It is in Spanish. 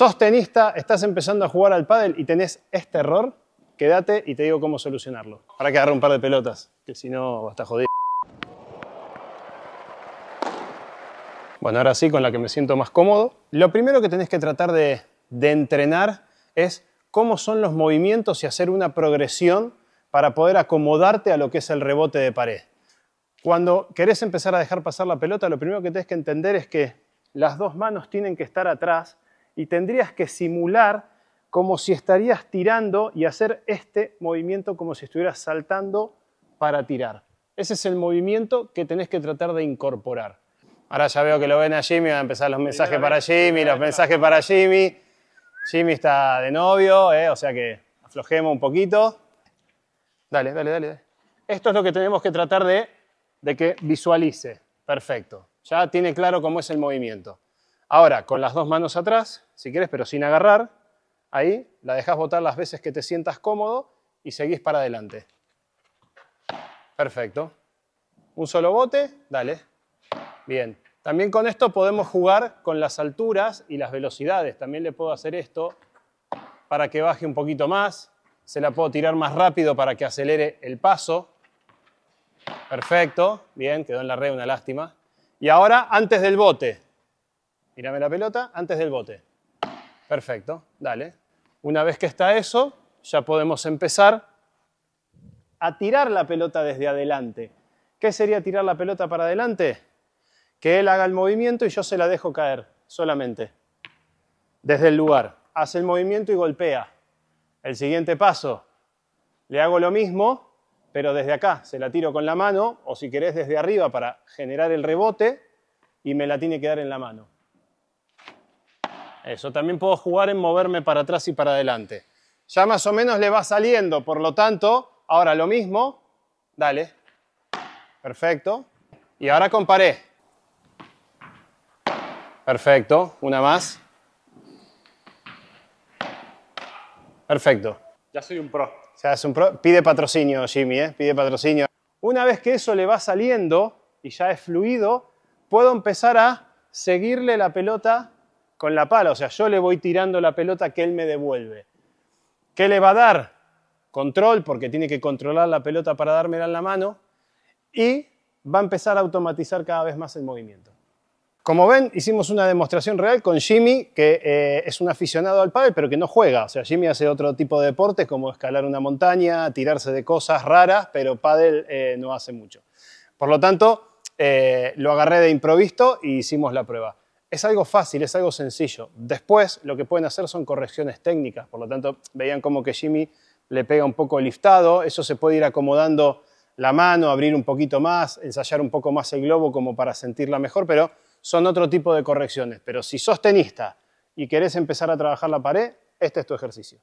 sos tenista, estás empezando a jugar al pádel y tenés este error, quédate y te digo cómo solucionarlo. Para que agarre un par de pelotas, que si no vas a jodido. Bueno, ahora sí, con la que me siento más cómodo. Lo primero que tenés que tratar de, de entrenar es cómo son los movimientos y hacer una progresión para poder acomodarte a lo que es el rebote de pared. Cuando querés empezar a dejar pasar la pelota, lo primero que tenés que entender es que las dos manos tienen que estar atrás y tendrías que simular como si estarías tirando y hacer este movimiento como si estuvieras saltando para tirar. Ese es el movimiento que tenés que tratar de incorporar. Ahora ya veo que lo ven a Jimmy, van a empezar los mensajes para Jimmy, los mensajes para Jimmy. Jimmy está de novio, eh, o sea que aflojemos un poquito. Dale, dale, dale, Esto es lo que tenemos que tratar de que visualice. Perfecto. Ya tiene claro cómo es el movimiento. Ahora, con las dos manos atrás, si quieres, pero sin agarrar, ahí la dejas botar las veces que te sientas cómodo y seguís para adelante. Perfecto. Un solo bote, dale. Bien. También con esto podemos jugar con las alturas y las velocidades. También le puedo hacer esto para que baje un poquito más. Se la puedo tirar más rápido para que acelere el paso. Perfecto. Bien, quedó en la red, una lástima. Y ahora, antes del bote, Tírame la pelota antes del bote. Perfecto, dale. Una vez que está eso, ya podemos empezar a tirar la pelota desde adelante. ¿Qué sería tirar la pelota para adelante? Que él haga el movimiento y yo se la dejo caer solamente. Desde el lugar. Hace el movimiento y golpea. El siguiente paso. Le hago lo mismo, pero desde acá. Se la tiro con la mano o si querés desde arriba para generar el rebote y me la tiene que dar en la mano. Eso, también puedo jugar en moverme para atrás y para adelante. Ya más o menos le va saliendo, por lo tanto, ahora lo mismo, dale, perfecto. Y ahora comparé. Perfecto, una más. Perfecto. Ya soy un pro. Ya es un pro. Pide patrocinio, Jimmy, ¿eh? pide patrocinio. Una vez que eso le va saliendo y ya es fluido, puedo empezar a seguirle la pelota con la pala, o sea, yo le voy tirando la pelota que él me devuelve. ¿Qué le va a dar? Control, porque tiene que controlar la pelota para dármela en la mano, y va a empezar a automatizar cada vez más el movimiento. Como ven, hicimos una demostración real con Jimmy, que eh, es un aficionado al pádel, pero que no juega. O sea, Jimmy hace otro tipo de deportes, como escalar una montaña, tirarse de cosas raras, pero pádel eh, no hace mucho. Por lo tanto, eh, lo agarré de improviso y hicimos la prueba. Es algo fácil, es algo sencillo. Después lo que pueden hacer son correcciones técnicas, por lo tanto veían como que Jimmy le pega un poco el liftado, eso se puede ir acomodando la mano, abrir un poquito más, ensayar un poco más el globo como para sentirla mejor, pero son otro tipo de correcciones. Pero si sos tenista y querés empezar a trabajar la pared, este es tu ejercicio.